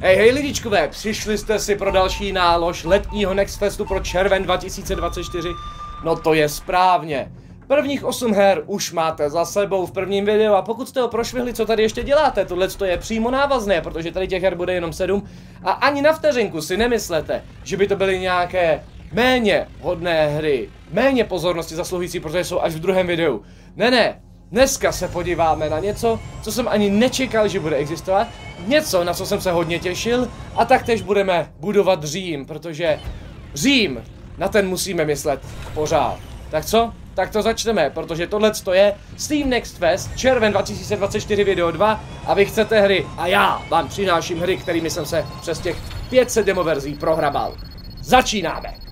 Hej, hej lidičkové, přišli jste si pro další nálož letního Nextfestu pro červen 2024? No to je správně. Prvních 8 her už máte za sebou v prvním videu a pokud jste ho prošvihli, co tady ještě děláte, tohle je přímo návazné, protože tady těch her bude jenom 7 a ani na vteřinku si nemyslete, že by to byly nějaké méně hodné hry, méně pozornosti zasluhující, protože jsou až v druhém videu. Ne, ne, Dneska se podíváme na něco, co jsem ani nečekal, že bude existovat, něco, na co jsem se hodně těšil, a taktéž budeme budovat Řím, protože Řím, na ten musíme myslet pořád. Tak co? Tak to začneme, protože tohle to je Steam Next Fest červen 2024 video 2 a vy chcete hry a já vám přináším hry, kterými jsem se přes těch 500 demoverzí prohrabal. Začínáme!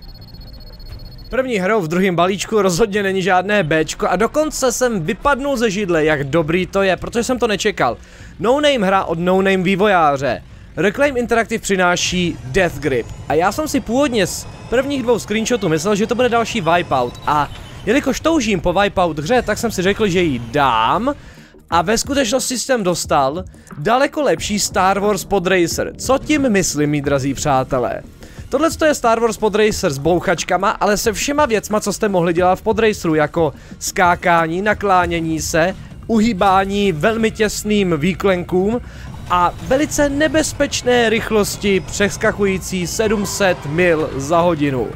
První hrou v druhém balíčku rozhodně není žádné B, a dokonce jsem vypadnul ze židle, jak dobrý to je, protože jsem to nečekal. No Name hra od No Name vývojáře. Reclaim Interactive přináší Death Grip a já jsem si původně z prvních dvou screenshotů myslel, že to bude další Wipeout a jelikož toužím po Wipeout hře, tak jsem si řekl, že ji dám a ve skutečnosti jsem dostal daleko lepší Star Wars Podracer. Co tím myslím, mý drazí přátelé? Tohle je Star Wars Podracer s bouchačkama, ale se všema věcma, co jste mohli dělat v Podraceru, jako skákání, naklánění se, uhýbání velmi těsným výklenkům a velice nebezpečné rychlosti přeskakující 700 mil za hodinu.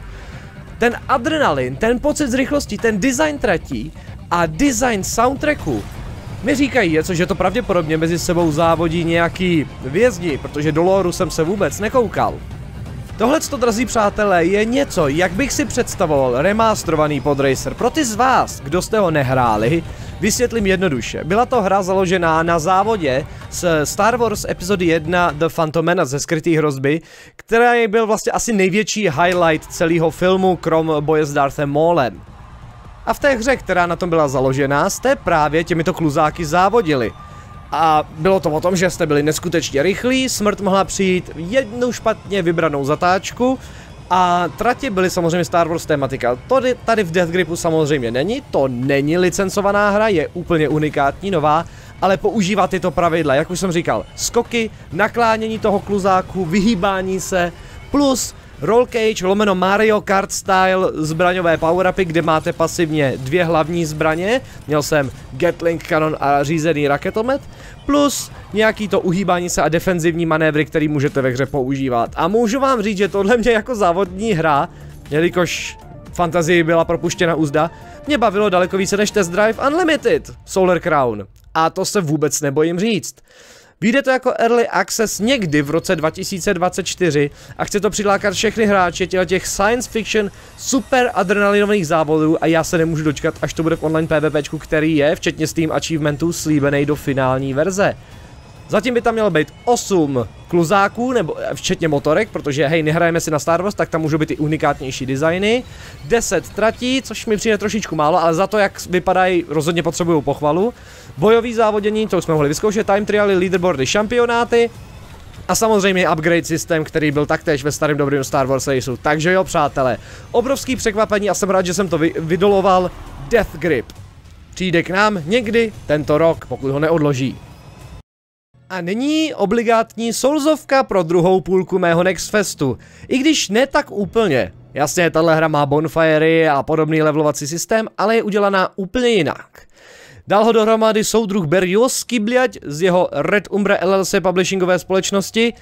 Ten adrenalin, ten pocit z rychlosti, ten design tratí a design soundtracku mi říkají, je, že to pravděpodobně mezi sebou závodí nějaký vězni, protože do loru jsem se vůbec nekoukal. Tohle, to drazí přátelé, je něco, jak bych si představoval remasterovaný podracer. Pro ty z vás, kdo jste ho nehráli, vysvětlím jednoduše. Byla to hra založená na závodě s Star Wars epizody 1 The Phantom Menace ze skrytý hrozby, která byl vlastně asi největší highlight celého filmu, krom boje s Darthem Maulem. A v té hře, která na tom byla založená, jste právě těmito kluzáky závodili – a bylo to o tom, že jste byli neskutečně rychlí, smrt mohla přijít jednu špatně vybranou zatáčku a trati byly samozřejmě Star Wars tematika. Tady, tady v Death Gripu samozřejmě není, to není licencovaná hra, je úplně unikátní, nová, ale používá tyto pravidla, jak už jsem říkal, skoky, naklánění toho kluzáku, vyhýbání se, plus Roll Cage lomeno Mario Kart style zbraňové Upy, kde máte pasivně dvě hlavní zbraně. Měl jsem Gatling kanon a řízený raketomet. Plus nějaký to uhýbání se a defenzivní manévry, který můžete ve hře používat. A můžu vám říct, že tohle mě jako závodní hra, jelikož fantazii byla propuštěna úzda, mě bavilo daleko více než Test Drive Unlimited Solar Crown. A to se vůbec nebojím říct. Vyjde to jako Early Access někdy v roce 2024 a chce to přilákat všechny hráče těch science fiction super adrenalinových závodů a já se nemůžu dočkat, až to bude v online PvPčku, který je, včetně Steam achievementů, slíbený do finální verze. Zatím by tam mělo být 8 kluzáků, nebo eh, včetně motorek, protože hej, nehrajeme si na Star Wars, tak tam můžou být i unikátnější designy. 10 tratí, což mi přijde trošičku málo, ale za to, jak vypadají, rozhodně potřebují pochvalu. Bojový závodění, to už jsme mohli vyzkoušet, time trialy, leaderboardy, šampionáty, a samozřejmě upgrade systém, který byl taktéž ve starém dobrém Star Wars Raceu. Takže jo, přátelé, obrovský překvapení a jsem rád, že jsem to vy vydoloval. Death Grip přijde k nám někdy tento rok, pokud ho neodloží. A nyní obligátní solzovka pro druhou půlku mého Nextfestu. I když ne tak úplně. Jasně, tahle hra má bonfiry a podobný levelovací systém, ale je udělaná úplně jinak. Dal ho dohromady soudruh Berrios Kibliať z jeho Red Umbra LLC publishingové společnosti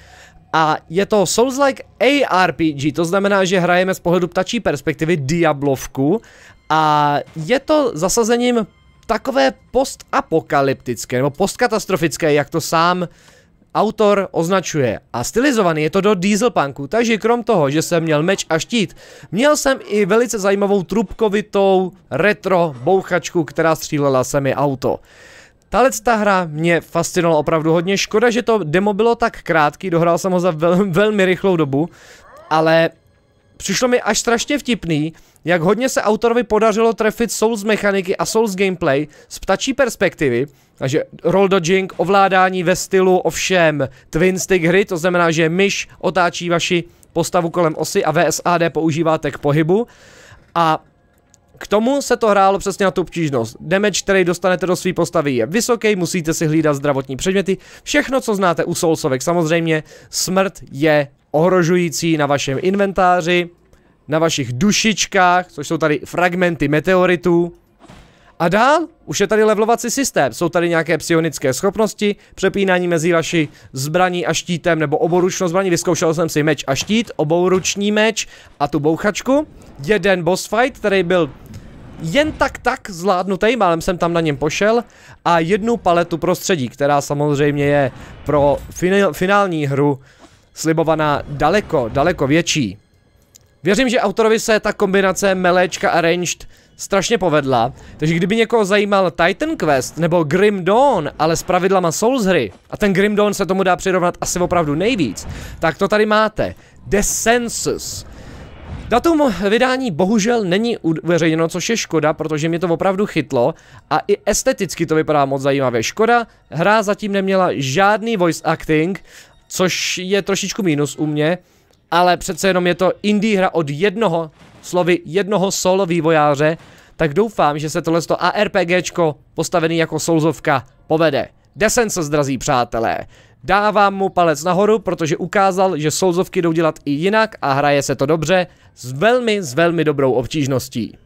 a je to Souls-like ARPG, to znamená, že hrajeme z pohledu ptačí perspektivy Diablovku a je to zasazením takové postapokalyptické, nebo postkatastrofické, jak to sám autor označuje. A stylizovaný je to do dieselpunku, takže krom toho, že jsem měl meč a štít, měl jsem i velice zajímavou trubkovitou retro bouchačku, která střílela se mi auto. Tahle ta hra mě fascinovala opravdu hodně, škoda, že to demo bylo tak krátký, dohrál jsem ho za vel, velmi rychlou dobu, ale přišlo mi až strašně vtipný, jak hodně se autorovi podařilo trefit Souls mechaniky a Souls gameplay z ptačí perspektivy, takže roll dodging, ovládání ve stylu ovšem twin stick hry, to znamená, že myš otáčí vaši postavu kolem osy a VSAD používáte k pohybu. A k tomu se to hrálo přesně na tu obtížnost. Damage, který dostanete do své postavy, je vysoký, musíte si hlídat zdravotní předměty. Všechno, co znáte u Soulsovek, samozřejmě smrt je ohrožující na vašem inventáři, na vašich dušičkách, což jsou tady fragmenty meteoritů. A dál už je tady levelovací systém. Jsou tady nějaké psionické schopnosti, přepínání mezi vaši zbraní a štítem nebo oboručnou zbraní. Vyzkoušel jsem si meč a štít, obouruční meč a tu bouchačku. Jeden boss fight, který byl jen tak tak zvládnutý, málem jsem tam na něm pošel a jednu paletu prostředí, která samozřejmě je pro finál, finální hru slibovaná daleko, daleko větší. Věřím, že autorovi se ta kombinace meléčka ranged strašně povedla, takže kdyby někoho zajímal Titan Quest nebo Grim Dawn, ale s pravidlama Souls hry, a ten Grim Dawn se tomu dá přirovnat asi opravdu nejvíc, tak to tady máte. The Census. Datum vydání bohužel není uveřejněno, což je škoda, protože mě to opravdu chytlo a i esteticky to vypadá moc zajímavě. Škoda, hra zatím neměla žádný voice acting což je trošičku mínus u mě, ale přece jenom je to indie hra od jednoho, slovy jednoho solo vývojáře, tak doufám, že se tohle ARPGčko postavený jako Soulsovka povede. Desen se zdrazí přátelé. Dávám mu palec nahoru, protože ukázal, že Soulsovky jdou dělat i jinak a hraje se to dobře s velmi, s velmi dobrou obtížností.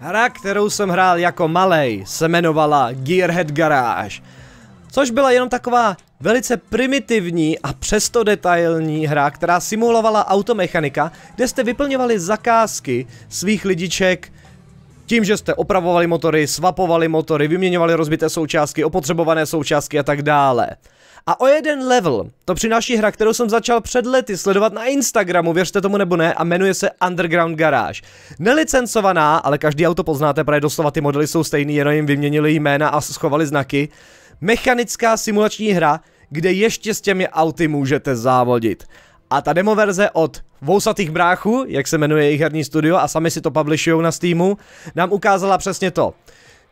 Hra, kterou jsem hrál jako malej, se jmenovala Gearhead Garage což byla jenom taková velice primitivní a přesto detailní hra, která simulovala automechanika, kde jste vyplňovali zakázky svých lidiček tím, že jste opravovali motory, svapovali motory, vyměňovali rozbité součástky, opotřebované součástky a tak dále. A o jeden level, to přináší hra, kterou jsem začal před lety sledovat na Instagramu, věřte tomu nebo ne, a jmenuje se Underground Garage. Nelicencovaná, ale každý auto poznáte, protože doslova ty modely jsou stejný, jenom jim vyměnili jména a schovali znaky mechanická simulační hra, kde ještě s těmi auty můžete závodit. A ta demo verze od Vousatých bráchů, jak se jmenuje jejich herní studio a sami si to publishují na Steamu, nám ukázala přesně to.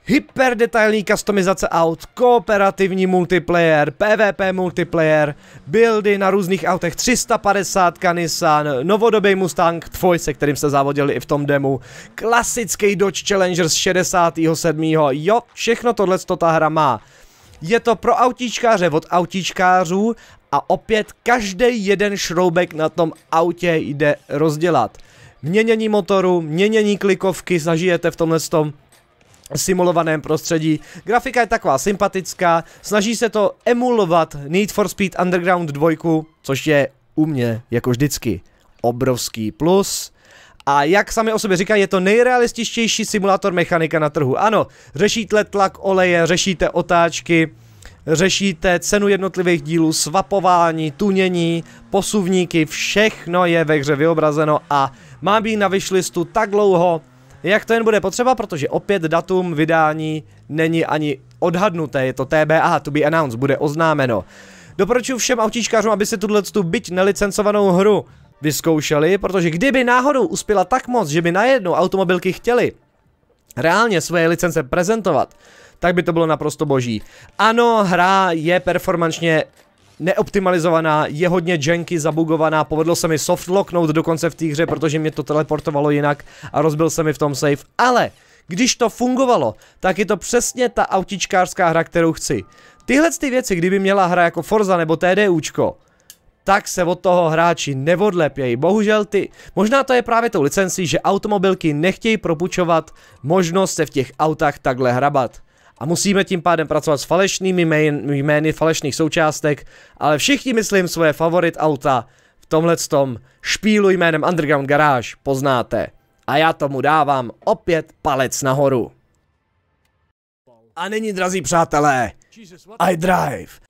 Hyperdetailní customizace aut, kooperativní multiplayer, PvP multiplayer, buildy na různých autech, 350 Nissan, novodobý Mustang, tvoj, se kterým se závodili i v tom demu, klasický Dodge Challenger z 67. Jo, všechno tohle ta hra má. Je to pro autíčkáře od autíčkářů a opět každý jeden šroubek na tom autě jde rozdělat. Měnění motoru, měnění klikovky zažijete v tomhle tom simulovaném prostředí. Grafika je taková sympatická, snaží se to emulovat Need for Speed Underground 2, což je u mě, jako vždycky, obrovský plus. A jak sami o sobě říkají, je to nejrealističtější simulátor mechanika na trhu. Ano, řešíte tlak oleje, řešíte otáčky, řešíte cenu jednotlivých dílů, svapování, tunění, posuvníky, všechno je ve hře vyobrazeno a má být na vyšlistu tak dlouho, jak to jen bude potřeba, protože opět datum vydání není ani odhadnuté, je to TBA, to be announced, bude oznámeno. Doporučuji všem autíčkářům, aby si tuhle tu byť nelicencovanou hru vyzkoušeli, protože kdyby náhodou uspěla tak moc, že by najednou automobilky chtěly reálně své licence prezentovat, tak by to bylo naprosto boží. Ano, hra je performančně neoptimalizovaná, je hodně janky, zabugovaná, povedlo se mi softlocknout dokonce v té hře, protože mě to teleportovalo jinak a rozbil se mi v tom save, ale když to fungovalo, tak je to přesně ta autičkářská hra, kterou chci. Tyhle ty věci, kdyby měla hra jako Forza nebo TDUčko, tak se od toho hráči neodlepějí. Bohužel ty, možná to je právě tou licencí, že automobilky nechtějí propučovat možnost se v těch autách takhle hrabat. A musíme tím pádem pracovat s falešnými jmény falešných součástek, ale všichni myslím svoje favorit auta v tomhle tom špílu jménem Underground Garage poznáte. A já tomu dávám opět palec nahoru. A není drazí přátelé, I drive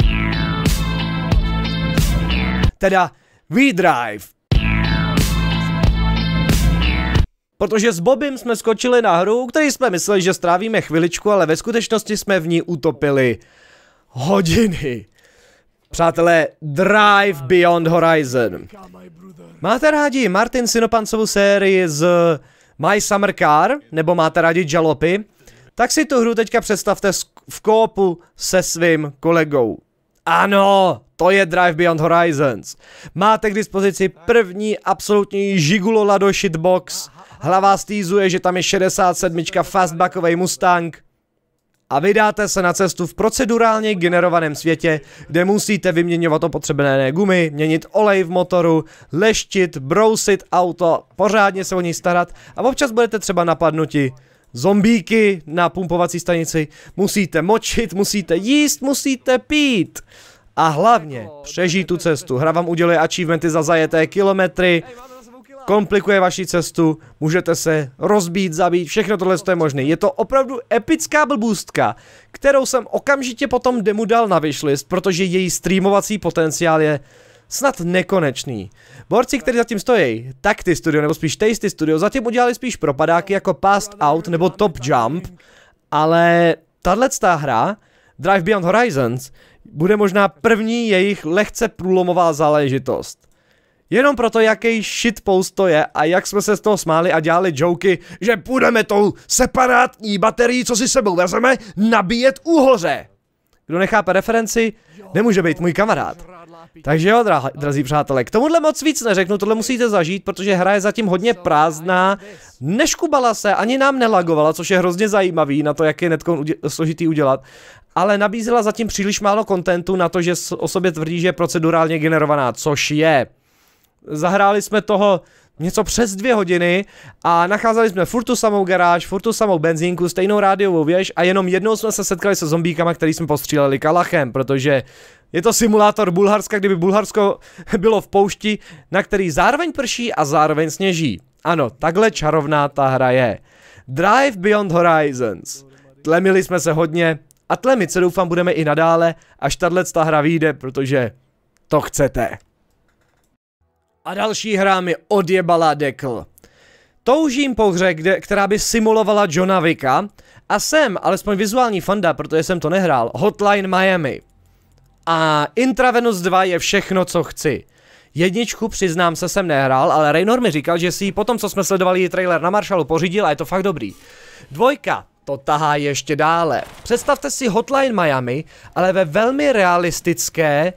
teda V-Drive. Protože s Bobem jsme skočili na hru, který jsme mysleli, že strávíme chviličku, ale ve skutečnosti jsme v ní utopili hodiny. Přátelé, Drive Beyond Horizon. Máte rádi Martin Sinopancovou sérii z My Summer Car, nebo máte rádi Jalopy? Tak si tu hru teďka představte v kópu se svým kolegou. Ano, to je Drive Beyond Horizons. Máte k dispozici první absolutní žigulo Lado shitbox. Hlava stýzuje, že tam je 67. fastbackový Mustang. A vydáte se na cestu v procedurálně generovaném světě, kde musíte vyměňovat opotřebené gumy, měnit olej v motoru, leštit, brousit auto, pořádně se o ní starat a občas budete třeba napadnuti zombíky na pumpovací stanici. Musíte močit, musíte jíst, musíte pít a hlavně přežít tu cestu. Hra vám uděluje achievementy za zajeté kilometry, komplikuje vaši cestu, můžete se rozbít, zabít, všechno tohle je možné. Je to opravdu epická blbůstka, kterou jsem okamžitě potom demu dal na wishlist, protože její streamovací potenciál je snad nekonečný. Borci, kteří zatím stojí, Takty Studio nebo spíš Tasty Studio, zatím udělali spíš propadáky jako Past Out nebo Top Jump, ale tahle hra, Drive Beyond Horizons, bude možná první jejich lehce průlomová záležitost. Jenom proto, jaký shitpost to je a jak jsme se z toho smáli a dělali joky, že půjdeme tou separátní baterií, co si sebou vezeme, nabíjet úhoře. Kdo nechápe referenci, nemůže být můj kamarád. Takže jo, dra drazí přátelé, k tomuhle moc víc neřeknu, tohle musíte zažít, protože hra je zatím hodně prázdná, neškubala se, ani nám nelagovala, což je hrozně zajímavý na to, jak je netkon udě složitý udělat ale nabízela zatím příliš málo kontentu na to, že o sobě tvrdí, že je procedurálně generovaná, což je. Zahráli jsme toho něco přes dvě hodiny a nacházeli jsme furt tu samou garáž, furt tu samou benzínku, stejnou rádiovou věž a jenom jednou jsme se setkali se zombíkama, který jsme postříleli kalachem, protože je to simulátor Bulharska, kdyby Bulharsko bylo v poušti, na který zároveň prší a zároveň sněží. Ano, takhle čarovná ta hra je. Drive Beyond Horizons. Tlemili jsme se hodně, a se doufám budeme i nadále, až tahle hra vyjde, protože to chcete. A další hra mi odjebala dekl. Toužím po hře, kde, která by simulovala Johna Vicka a jsem, alespoň vizuální fanda, protože jsem to nehrál, Hotline Miami. A Intravenous 2 je všechno, co chci. Jedničku, přiznám se, jsem nehrál, ale Raynor mi říkal, že si ji potom, co jsme sledovali trailer na Marshallu, pořídil a je to fakt dobrý. Dvojka, to tahá ještě dále. Představte si Hotline Miami, ale ve velmi realistické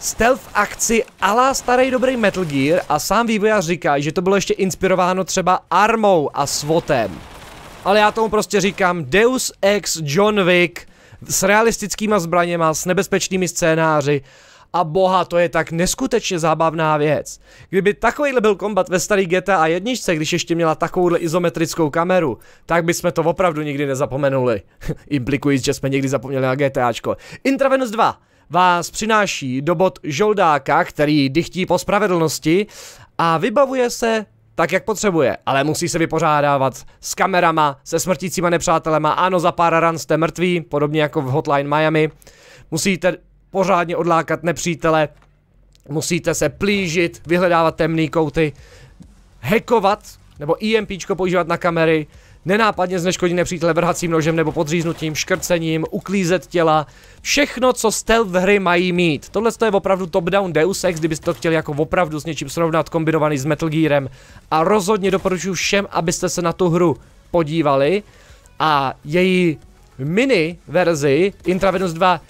stealth akci ala starý dobrý Metal Gear a sám vývojář říká, že to bylo ještě inspirováno třeba armou a svotem. Ale já tomu prostě říkám Deus Ex John Wick s realistickýma zbraněma, s nebezpečnými scénáři a boha, to je tak neskutečně zábavná věc. Kdyby takovýhle byl kombat ve starý GTA a jedničce, když ještě měla takovouhle izometrickou kameru, tak bychom to opravdu nikdy nezapomenuli. Implikují, že jsme někdy zapomněli na GTAčko. Intravenus 2 vás přináší do bod žoldáka, který dychtí po spravedlnosti a vybavuje se tak, jak potřebuje, ale musí se vypořádávat s kamerama, se smrtícíma nepřátelema, ano, za pár ran jste mrtví, podobně jako v Hotline Miami. Musíte pořádně odlákat nepřítele, musíte se plížit, vyhledávat temné kouty, hackovat, nebo EMPčko používat na kamery, nenápadně zneškodit nepřítele vrhacím nožem nebo podříznutím, škrcením, uklízet těla, všechno, co stealth hry mají mít. Tohle je opravdu top-down Deus Ex, kdybyste to chtěli jako opravdu s něčím srovnat, kombinovaný s Metal Gearem. A rozhodně doporučuji všem, abyste se na tu hru podívali a její mini verzi Intravenous 2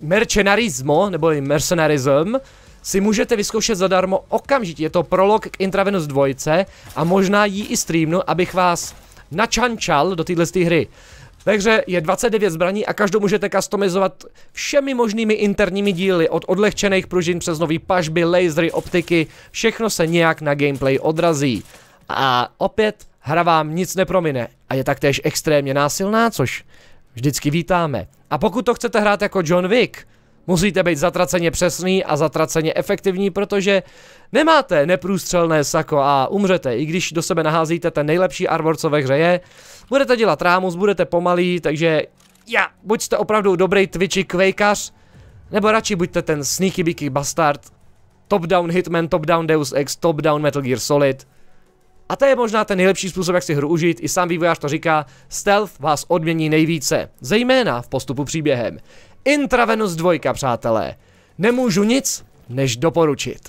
mercenarismo, nebo mercenarism, si můžete vyzkoušet zadarmo okamžitě. Je to prolog k Intravenus 2 a možná jí i streamnu, abych vás načančal do téhle hry. Ve hře je 29 zbraní a každou můžete customizovat všemi možnými interními díly, od odlehčených pružin přes nový pažby, lasery, optiky, všechno se nějak na gameplay odrazí. A opět hra vám nic nepromine a je taktéž extrémně násilná, což vždycky vítáme. A pokud to chcete hrát jako John Wick, musíte být zatraceně přesný a zatraceně efektivní, protože nemáte neprůstřelné sako a umřete, i když do sebe naházíte ten nejlepší armor, co ve hře je. Budete dělat rámus, budete pomalý, takže já, buď jste opravdu dobrý twitchy kvejkař, nebo radši buďte ten sneaky beaky bastard, top down Hitman, top down Deus Ex, top down Metal Gear Solid, a to je možná ten nejlepší způsob, jak si hru užít, i sám vývojář to říká, stealth vás odmění nejvíce, zejména v postupu příběhem. Intravenus 2, přátelé. Nemůžu nic, než doporučit.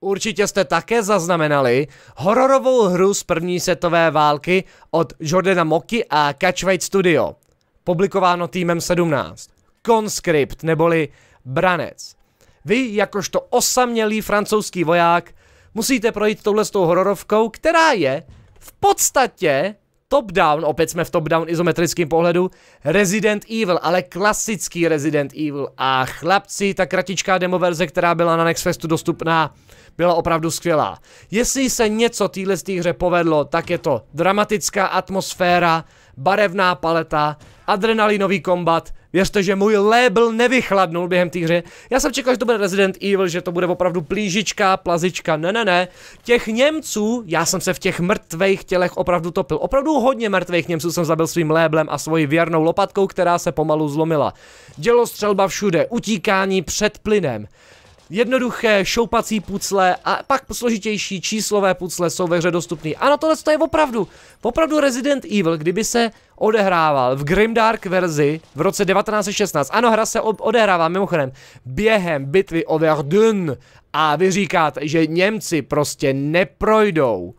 Určitě jste také zaznamenali hororovou hru z první světové války od Jordana Moky a Catchweight Studio, publikováno týmem 17. Conscript, neboli Branec. Vy, jakožto osamělý francouzský voják, musíte projít touhle s tou hororovkou, která je v podstatě top-down, opět jsme v top-down izometrickém pohledu, Resident Evil, ale klasický Resident Evil. A chlapci, ta kratičká verze, která byla na Nextfestu dostupná, byla opravdu skvělá. Jestli se něco téhle hře povedlo, tak je to dramatická atmosféra, barevná paleta, adrenalinový kombat. Věřte, že můj label nevychladnul během té hry. Já jsem čekal, že to bude Resident Evil, že to bude opravdu plížička, plazička, ne, ne, ne. Těch Němců, já jsem se v těch mrtvých tělech opravdu topil. Opravdu hodně mrtvých Němců jsem zabil svým léblem a svoji věrnou lopatkou, která se pomalu zlomila. Dělostřelba všude, utíkání před plynem. Jednoduché šoupací pucle a pak složitější číslové pucle jsou ve hře A Ano, tohle to je opravdu, opravdu Resident Evil, kdyby se odehrával v Grimdark verzi v roce 1916. Ano, hra se odehrává mimochodem během bitvy o Verdun a vy říkáte, že Němci prostě neprojdou.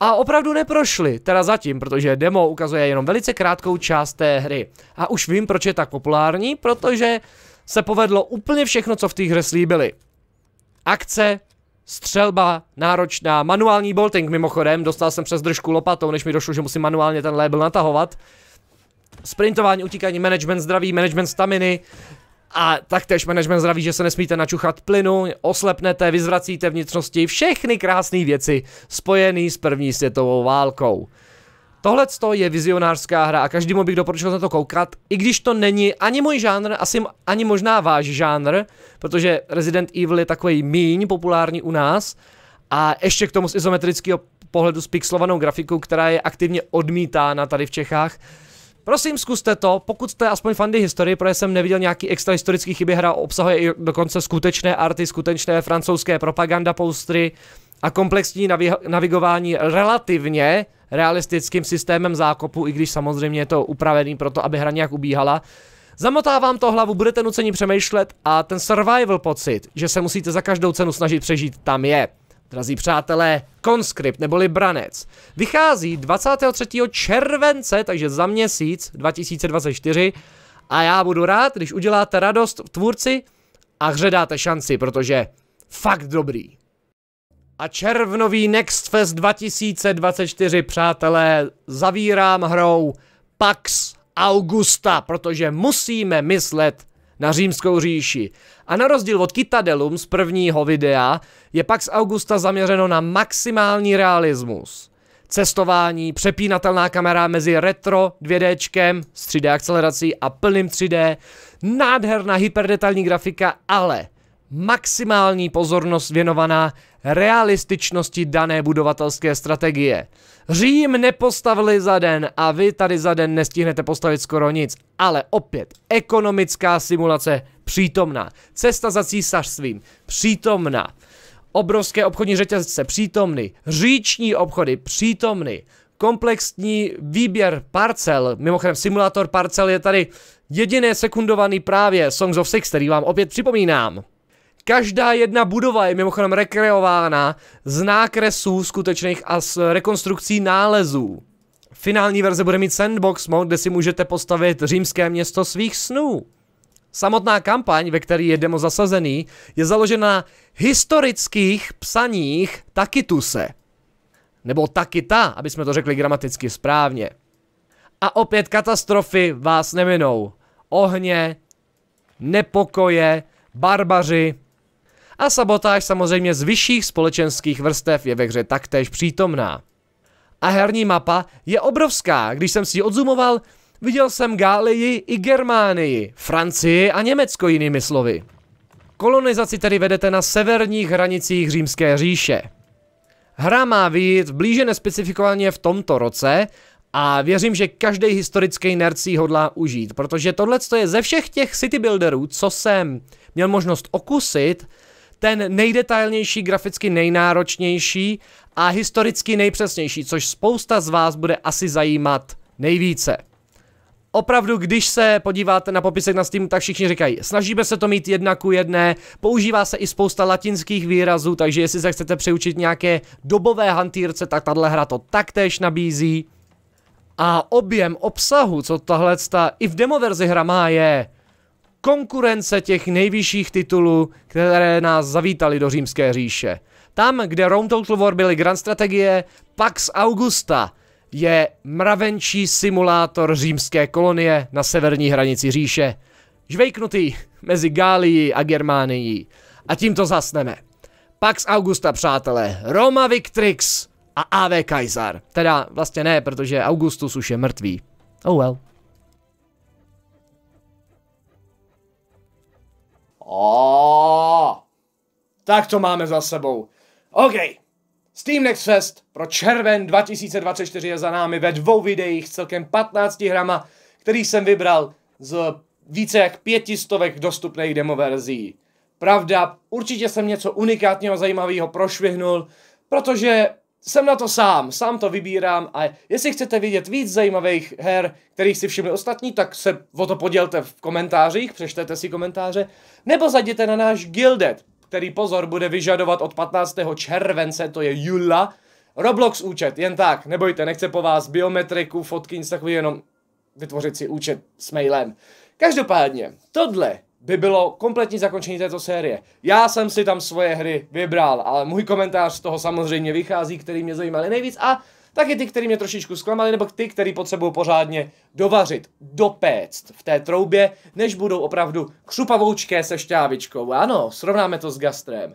A opravdu neprošli, teda zatím, protože demo ukazuje jenom velice krátkou část té hry. A už vím, proč je tak populární, protože se povedlo úplně všechno, co v té hře slíbili. Akce, střelba, náročná, manuální bolting mimochodem, dostal jsem přes držku lopatou, než mi došlo, že musím manuálně ten label natahovat. Sprintování, utíkání, management zdraví, management staminy, a taktéž management zdraví, že se nesmíte načuchat plynu, oslepnete, vyzvracíte vnitřnosti, všechny krásné věci spojené s první světovou válkou. Tohle je vizionářská hra a každému bych doporučil na to koukat, i když to není ani můj žánr, asi ani možná váš žánr, protože Resident Evil je takový míň populární u nás a ještě k tomu z izometrického pohledu s pixelovanou grafikou, která je aktivně odmítána tady v Čechách. Prosím, zkuste to, pokud jste aspoň fandy historie, protože jsem neviděl nějaký extra historický chyby, hra obsahuje i dokonce skutečné arty, skutečné francouzské propaganda postry a komplexní navi- navigování relativně realistickým systémem zákopu, i když samozřejmě je to upravený pro to, aby hra nějak ubíhala. zamotávám to hlavu, budete nuceni přemýšlet a ten survival pocit, že se musíte za každou cenu snažit přežít, tam je. Drazí přátelé, Conscript neboli Branec vychází 23. července, takže za měsíc 2024 a já budu rád, když uděláte radost v tvůrci a hředáte dáte šanci, protože fakt dobrý. A červnový Next Fest 2024, přátelé, zavírám hrou Pax Augusta, protože musíme myslet na římskou říši. A na rozdíl od Kitadelum z prvního videa je Pax Augusta zaměřeno na maximální realismus. Cestování, přepínatelná kamera mezi retro 2 d s 3D akcelerací a plným 3D, nádherná hyperdetailní grafika, ale maximální pozornost věnovaná realističnosti dané budovatelské strategie. Řím nepostavili za den a vy tady za den nestihnete postavit skoro nic, ale opět ekonomická simulace přítomná, cesta za císařstvím přítomná, obrovské obchodní řetězce přítomny, říční obchody přítomny, komplexní výběr parcel, mimochodem simulátor parcel je tady jediné sekundovaný právě Songs of Six, který vám opět připomínám. Každá jedna budova je mimochodem rekreována z nákresů skutečných a z rekonstrukcí nálezů. Finální verze bude mít sandbox mod, kde si můžete postavit římské město svých snů. Samotná kampaň, ve které je demo zasazený, je založena na historických psaních Takituse. Nebo Takita, aby jsme to řekli gramaticky správně. A opět katastrofy vás neminou. Ohně, nepokoje, barbaři, a sabotáž samozřejmě z vyšších společenských vrstev je ve hře taktéž přítomná. A herní mapa je obrovská, když jsem si ji viděl jsem Gálii i Germánii, Francii a Německo jinými slovy. Kolonizaci tedy vedete na severních hranicích Římské říše. Hra má vyjít blíže nespecifikovaně v tomto roce a věřím, že každý historický nerd si hodlá užít, protože tohle je ze všech těch city builderů, co jsem měl možnost okusit, ten nejdetailnější, graficky nejnáročnější a historicky nejpřesnější, což spousta z vás bude asi zajímat nejvíce. Opravdu, když se podíváte na popisek na Steamu, tak všichni říkají, snažíme se to mít jedna ku jedné, používá se i spousta latinských výrazů, takže jestli se chcete přeučit nějaké dobové hantýrce, tak tahle hra to taktéž nabízí. A objem obsahu, co tahle i v demo verzi hra má, je konkurence těch nejvyšších titulů, které nás zavítali do římské říše. Tam, kde Rome Total War byly Grand Strategie, Pax Augusta je mravenčí simulátor římské kolonie na severní hranici říše. Žvejknutý mezi Gálií a Germánií. A tím to zasneme. Pax Augusta, přátelé, Roma Victrix a AV Kaiser. Teda vlastně ne, protože Augustus už je mrtvý. Oh well. O, oh. tak to máme za sebou. OK, Steam Next Fest pro červen 2024 je za námi ve dvou videích s celkem 15 hrama, který jsem vybral z více jak pětistovek dostupných demoverzí. Pravda, určitě jsem něco unikátního zajímavého prošvihnul, protože jsem na to sám, sám to vybírám a jestli chcete vidět víc zajímavých her, kterých si všimli ostatní, tak se o to podělte v komentářích, přečtete si komentáře, nebo zajděte na náš Gilded, který pozor bude vyžadovat od 15. července, to je Jula, Roblox účet, jen tak, nebojte, nechce po vás biometriku, fotky, nic takový, jenom vytvořit si účet s mailem. Každopádně, tohle by bylo kompletní zakončení této série. Já jsem si tam svoje hry vybral, ale můj komentář z toho samozřejmě vychází, který mě zajímaly nejvíc a taky ty, který mě trošičku zklamaly, nebo ty, který potřebují pořádně dovařit, dopéct v té troubě, než budou opravdu křupavoučké se šťávičkou. Ano, srovnáme to s gastrem.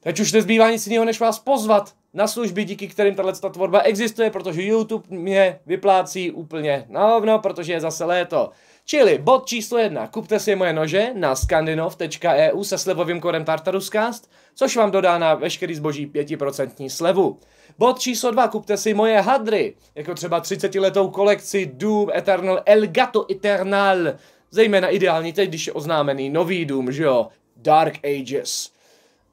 Teď už nezbývá nic jiného, než vás pozvat na služby, díky kterým tato tvorba existuje, protože YouTube mě vyplácí úplně na ovno, protože je zase léto. Čili bod číslo jedna, kupte si moje nože na skandinov.eu e se slevovým kodem Tartaruscast, což vám dodá na veškerý zboží 5% slevu. Bod číslo dva, kupte si moje hadry, jako třeba 30-letou kolekci Doom Eternal El Gato Eternal, zejména ideální teď, když je oznámený nový Doom, že jo, Dark Ages.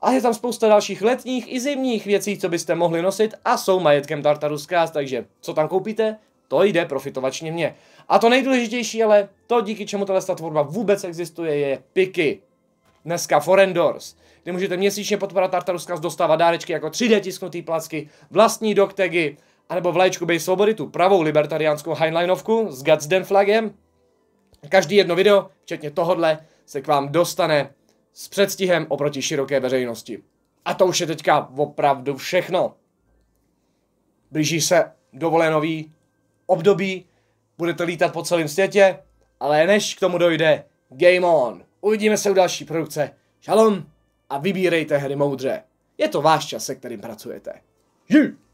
A je tam spousta dalších letních i zimních věcí, co byste mohli nosit a jsou majetkem Tartaruscast, takže co tam koupíte, to jde profitovačně mě. A to nejdůležitější, ale to, díky čemu ta tvorba vůbec existuje, je Piky. Dneska Forendors, kde můžete měsíčně podporovat Tartaruska z dostávat dárečky jako 3D tisknutý placky, vlastní doktegy, anebo vlaječku Bej Svobody, tu pravou libertariánskou highlineovku s Gadsden flagem. Každý jedno video, včetně tohodle, se k vám dostane s předstihem oproti široké veřejnosti. A to už je teďka opravdu všechno. Blíží se dovolenový období, budete lítat po celém světě, ale než k tomu dojde, game on. Uvidíme se u další produkce. Shalom a vybírejte hry moudře. Je to váš čas, se kterým pracujete. Yeah.